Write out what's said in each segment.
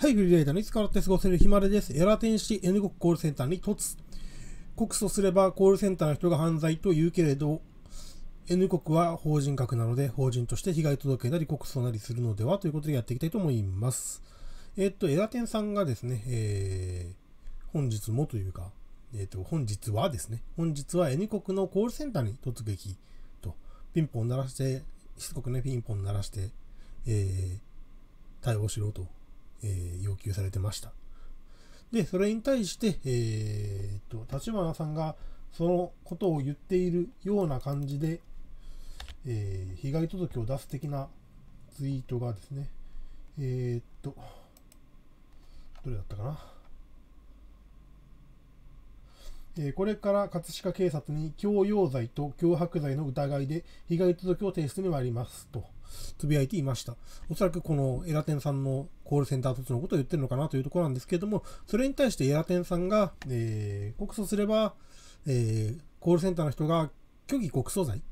はい、グリレーターに使って過ごせるひまれです。エラ天使 N 国コールセンターに突。告訴すればコールセンターの人が犯罪と言うけれど、N 国は法人格なので、法人として被害届なり告訴なりするのではということでやっていきたいと思います。えっと、エラ天さんがですね、えー、本日もというか、えっと、本日はですね、本日は N 国のコールセンターに突撃と、ピンポン鳴らして、しつこくね、ピンポン鳴らして、えー、対応しろとえー、要求されてました。で、それに対して、えー、と、立花さんがそのことを言っているような感じで、えー、被害届を出す的なツイートがですね、えー、っと、どれだったかな。えー、これから葛飾警察に強要罪と脅迫罪の疑いで被害届を提出に参りますと。つぶやいていました。おそらくこのエラテンさんのコールセンター措置のことを言ってるのかなというところなんですけれども、それに対してエラテンさんが、えー、告訴すれば、えー、コールセンターの人が虚偽告訴罪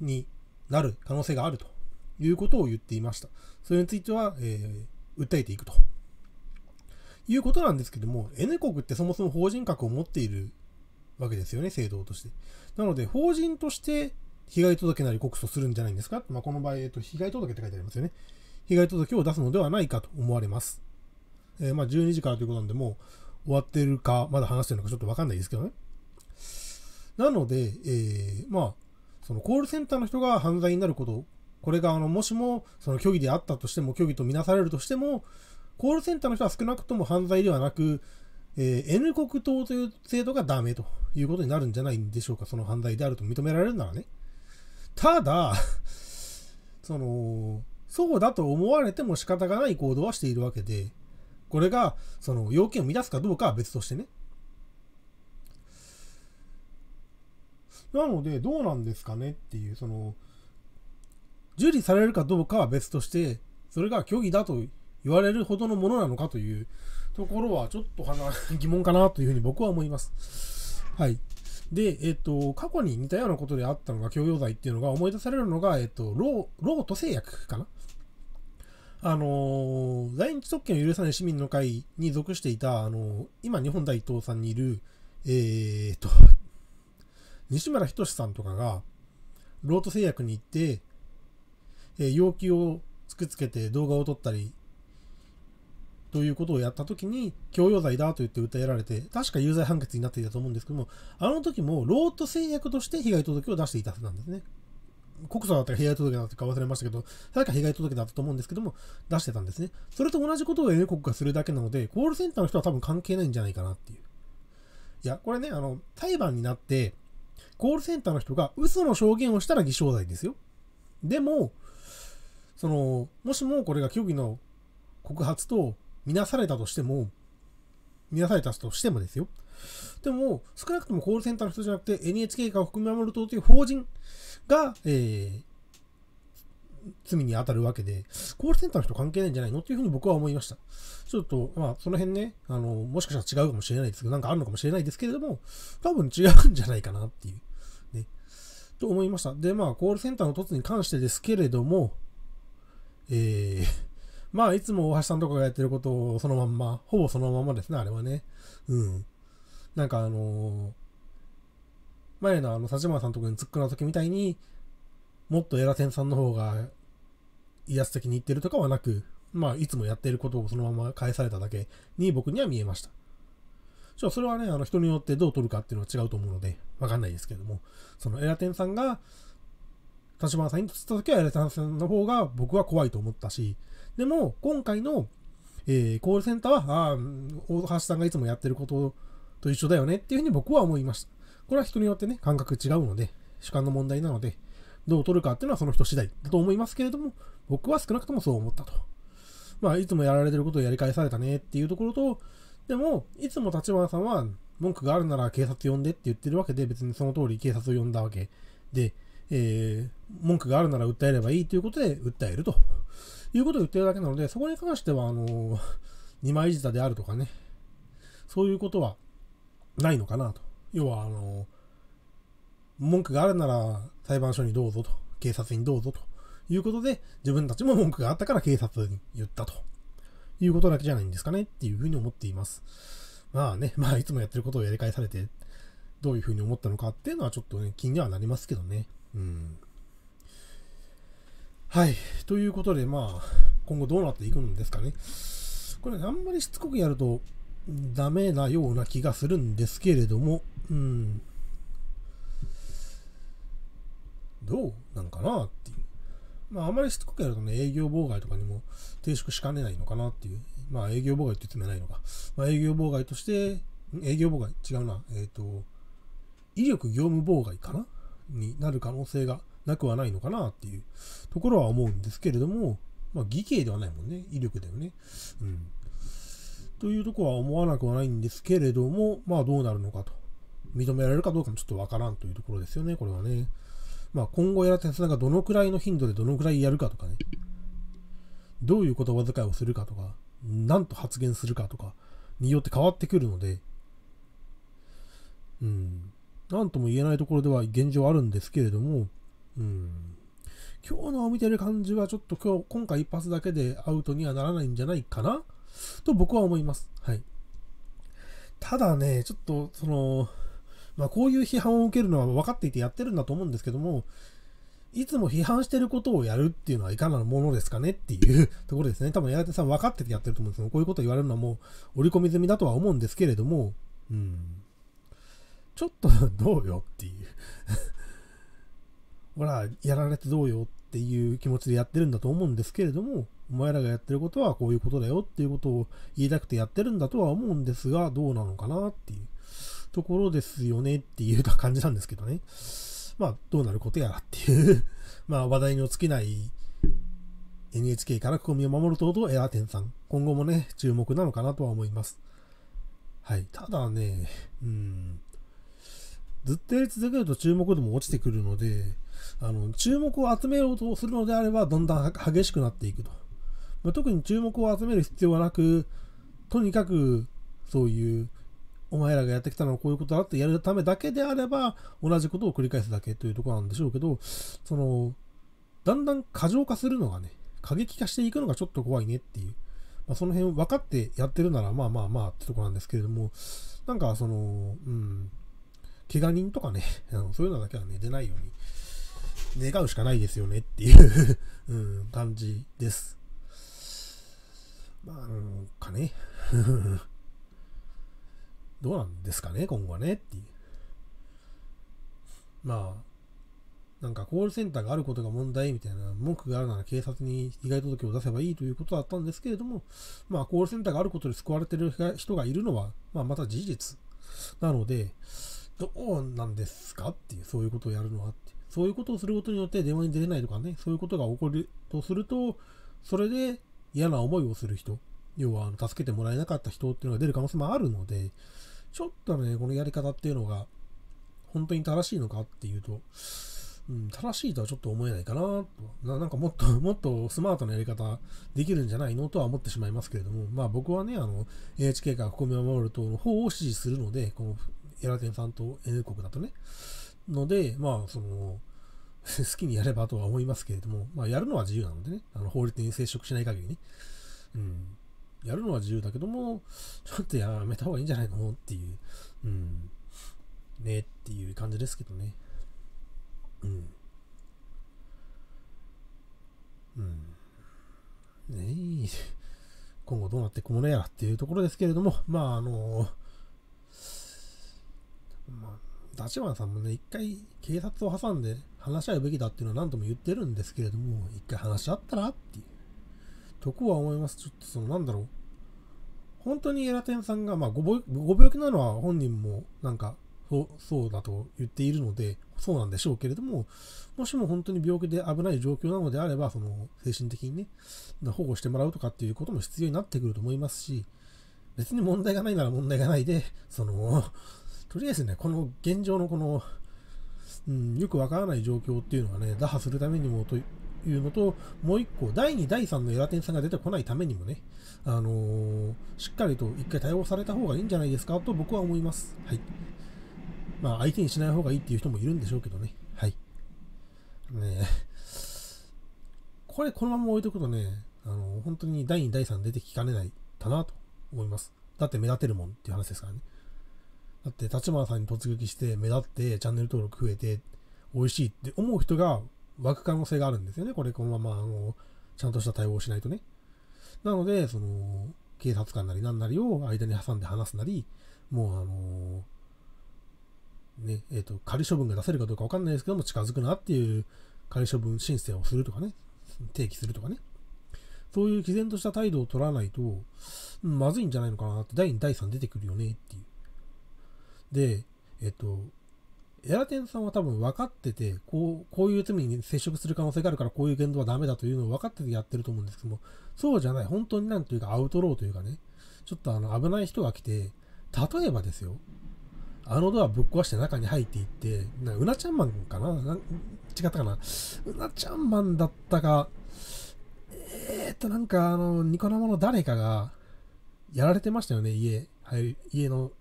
になる可能性があるということを言っていました。それについては、えー、訴えていくと。いうことなんですけども、N 国ってそもそも法人格を持っているわけですよね、制度として。なので、法人として被害届なり告訴するんじゃないんですか、まあ、この場合、えっと、被害届って書いてありますよね。被害届を出すのではないかと思われます。えー、まあ、12時からということなんで、もう終わってるか、まだ話してるのかちょっとわかんないですけどね。なので、えー、まあ、そのコールセンターの人が犯罪になること、これがあのもしもその虚偽であったとしても、虚偽とみなされるとしても、コールセンターの人は少なくとも犯罪ではなく、えー、N 国党という制度がダメということになるんじゃないんでしょうか、その犯罪であると認められるならね。ただ、その、そうだと思われても仕方がない行動はしているわけで、これが、その、要件を満たすかどうかは別としてね。なので、どうなんですかねっていう、その、受理されるかどうかは別として、それが虚偽だと言われるほどのものなのかというところは、ちょっと 疑問かなというふうに僕は思います。はい。で、えっと、過去に似たようなことであったのが、強要罪っていうのが思い出されるのが、えっと、ロー、ト製薬かなあのー、在日特権を許さない市民の会に属していた、あのー、今日本大東さんにいる、えー、っと、西村仁さんとかが、ロート製薬に行って、えー、要求を突きつけて動画を撮ったりということをやった時に、強要罪だと言って訴えられて、確か有罪判決になっていたと思うんですけども、あの時も、ロート制約として被害届を出していたはずなんですね。告訴だったら被害届だったか忘れましたけど、確か被害届だったと思うんですけども、出してたんですね。それと同じことを英国がするだけなので、コールセンターの人は多分関係ないんじゃないかなっていう。いや、これね、あの、裁判になって、コールセンターの人が嘘の証言をしたら偽証罪ですよ。でも、その、もしもこれが虚偽の告発と見なされたとしても、見なされたとしてもですよ。でも、少なくともコールセンターの人じゃなくて、NHK が含め守る党という法人が、えー、罪に当たるわけで、コールセンターの人関係ないんじゃないのっていうふうに僕は思いました。ちょっと、まあ、その辺ね、あの、もしかしたら違うかもしれないですけど、なんかあるのかもしれないですけれども、多分違うんじゃないかなっていう、ね、と思いました。で、まあ、コールセンターの凸に関してですけれども、えーまあ、いつも大橋さんとかがやってることをそのまんま、ほぼそのままですね、あれはね。うん。なんかあのー、前のあの、立花さんとかに突っくらだ時みたいに、もっとエラテンさんの方が、威圧的に言ってるとかはなく、まあ、いつもやってることをそのまま返されただけに僕には見えました。ちょ、それはね、あの、人によってどう取るかっていうのは違うと思うので、わかんないですけども、そのエラテンさんが、立花さんに釣った時はや田さんの方が僕は怖いと思ったし、でも、今回の、えー、コールセンターは、ああ、大橋さんがいつもやってることと一緒だよねっていうふうに僕は思いました。これは人によってね、感覚違うので、主観の問題なので、どう取るかっていうのはその人次第だと思いますけれども、僕は少なくともそう思ったと。まあ、いつもやられてることをやり返されたねっていうところと、でも、いつも立花さんは文句があるなら警察呼んでって言ってるわけで、別にその通り警察を呼んだわけで、えー、文句があるなら訴えればいいということで訴えるということを言ってるだけなので、そこに関しては、あの二枚舌であるとかね、そういうことはないのかなと。要は、あの文句があるなら裁判所にどうぞと、警察にどうぞということで、自分たちも文句があったから警察に言ったということだけじゃないんですかねっていうふうに思っています。まあね、まあいつもやってることをやり返されて、どういうふうに思ったのかっていうのはちょっとね、気にはなりますけどね。はい。ということで、まあ、今後どうなっていくんですかね。これ、あんまりしつこくやるとダメなような気がするんですけれども、うん。どうなんかなっていう。まあ、あまりしつこくやるとね、営業妨害とかにも抵触しかねないのかなっていう。まあ、営業妨害って言ってもないのか。まあ、営業妨害として、営業妨害違うな。えっ、ー、と、威力業務妨害かなになる可能性がなくはないのかなっていうところは思うんですけれども、まあ、義兄ではないもんね。威力だよね。うん。というとこは思わなくはないんですけれども、まあどうなるのかと。認められるかどうかもちょっとわからんというところですよね、これはね。まあ今後やらつ。なんがどのくらいの頻度でどのくらいやるかとかね。どういう言葉遣いをするかとか、なんと発言するかとかによって変わってくるので、うん。何とも言えないところでは現状あるんですけれども、うん、今日の見てる感じはちょっと今日、今回一発だけでアウトにはならないんじゃないかなと僕は思います。はい。ただね、ちょっとその、まあ、こういう批判を受けるのは分かっていてやってるんだと思うんですけども、いつも批判してることをやるっていうのはいかなるものですかねっていう ところですね。多分、矢手さん分かっててやってると思うんですけど、こういうこと言われるのはもう織り込み済みだとは思うんですけれども、うん。ちょっとどうよっていう ほら、やられてどうよっていう気持ちでやってるんだと思うんですけれども、お前らがやってることはこういうことだよっていうことを言いたくてやってるんだとは思うんですが、どうなのかなっていうところですよねっていう感じなんですけどね。まあ、どうなることやらっていう まあ、話題の尽きない NHK から国民を守る党とエアテンさん。今後もね、注目なのかなとは思います。はい。ただね、うん、ずっとやり続けると注目度も落ちてくるので、あの注目を集めようとするのであれば、どんどん激しくなっていくと。まあ、特に注目を集める必要はなく、とにかくそういう、お前らがやってきたのはこういうことだってやるためだけであれば、同じことを繰り返すだけというとこなんでしょうけど、その、だんだん過剰化するのがね、過激化していくのがちょっと怖いねっていう。まあ、その辺分かってやってるなら、まあまあまあってとこなんですけれども、なんかその、うん、怪我人とかね、あのそういうのだけは寝出ないように、願うしかないですよねっていう うん、感じです。まあ、うの、かね。どうなんですかね、今後はねっていう。まあ、なんかコールセンターがあることが問題みたいな文句があるなら警察に被害届を出せばいいということだったんですけれども、まあコールセンターがあることで救われてる人がいるのは、まあまた事実なので、どうなんですかっていう、そういうことをやるのはって。そういうことをすることによって電話に出れないとかね、そういうことが起こるとすると、それで嫌な思いをする人、要は助けてもらえなかった人っていうのが出る可能性もあるので、ちょっとね、このやり方っていうのが、本当に正しいのかっていうと、うん、正しいとはちょっと思えないかなとな。なんかもっと、もっとスマートなやり方できるんじゃないのとは思ってしまいますけれども、まあ僕はね、あの、NHK から国民を守る党の方を支持するので、このエラテンさんと N 国だとね。ので、まあ、その、好きにやればとは思いますけれども、まあ、やるのは自由なのでね、あの法律に接触しない限りね。うん。やるのは自由だけども、ちょっとやめた方がいいんじゃないのっていう、うん。ねっていう感じですけどね。うん。うん。ねえ、今後どうなっていくものやらっていうところですけれども、まあ、あのー立花さんもね、一回警察を挟んで話し合うべきだっていうのは何度も言ってるんですけれども、一回話し合ったらっていうとこは思います。ちょっとその、なんだろう。本当にエラテンさんが、まあごぼ、ご病気なのは本人もなんか、そう、そうだと言っているので、そうなんでしょうけれども、もしも本当に病気で危ない状況なのであれば、その、精神的にね、保護してもらうとかっていうことも必要になってくると思いますし、別に問題がないなら問題がないで、その、とりあえずね、この現状のこの、うん、よくわからない状況っていうのはね、打破するためにもというのと、もう一個、第2、第3のエラテンさんが出てこないためにもね、あのー、しっかりと一回対応された方がいいんじゃないですかと僕は思います。はい。まあ、相手にしない方がいいっていう人もいるんでしょうけどね。はい。ねこれ、このまま置いとくとね、あのー、本当に第2、第3出てきかねないかなと思います。だって目立てるもんっていう話ですからね。だって立花さんに突撃して目立ってチャンネル登録増えて美味しいって思う人が湧く可能性があるんですよね。これこのままあのちゃんとした対応をしないとね。なので、その警察官なり何なりを間に挟んで話すなり、もうあのね、えっ、ー、と、仮処分が出せるかどうかわかんないですけども、近づくなっていう仮処分申請をするとかね、提起するとかね。そういう毅然とした態度を取らないと、まずいんじゃないのかなって、第2、第3出てくるよねっていう。で、えっと、エアテンさんは多分分かってて、こう、こういう罪に接触する可能性があるから、こういう言動はダメだというのを分かっててやってると思うんですけども、そうじゃない、本当になんというかアウトローというかね、ちょっとあの危ない人が来て、例えばですよ、あのドアぶっ壊して中に入っていって、なうなちゃんマンかなな違ったかなうなちゃんマンだったか、えー、っと、なんかあの、ニコ生の誰かが、やられてましたよね、家、入り、家の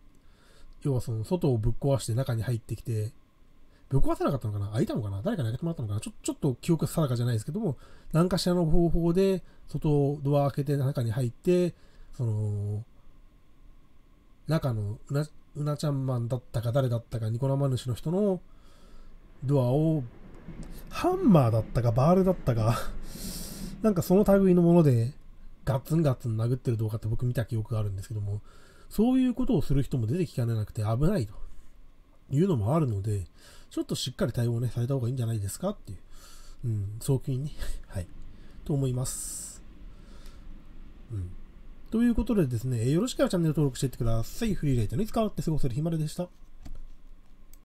要はその外をぶっ壊して中に入ってきて、ぶっ壊さなかったのかな開いたのかな誰かに開けてもらったのかなちょちょっと記憶定かじゃないですけども、何かしらの方法で外をドア開けて中に入って、その、中のうな、うなちゃんマンだったか誰だったかニコ生主の人のドアをハンマーだったかバールだったかなんかその類のものでガッツンガッツン殴ってる動画って僕見た記憶があるんですけども、そういうことをする人も出てきかねなくて危ないというのもあるので、ちょっとしっかり対応ね、された方がいいんじゃないですかっていう、うん、早急にね、はい、と思います。うん。ということでですね、よろしければチャンネル登録していってください。フリーライターつかわって過ごせる日まででした。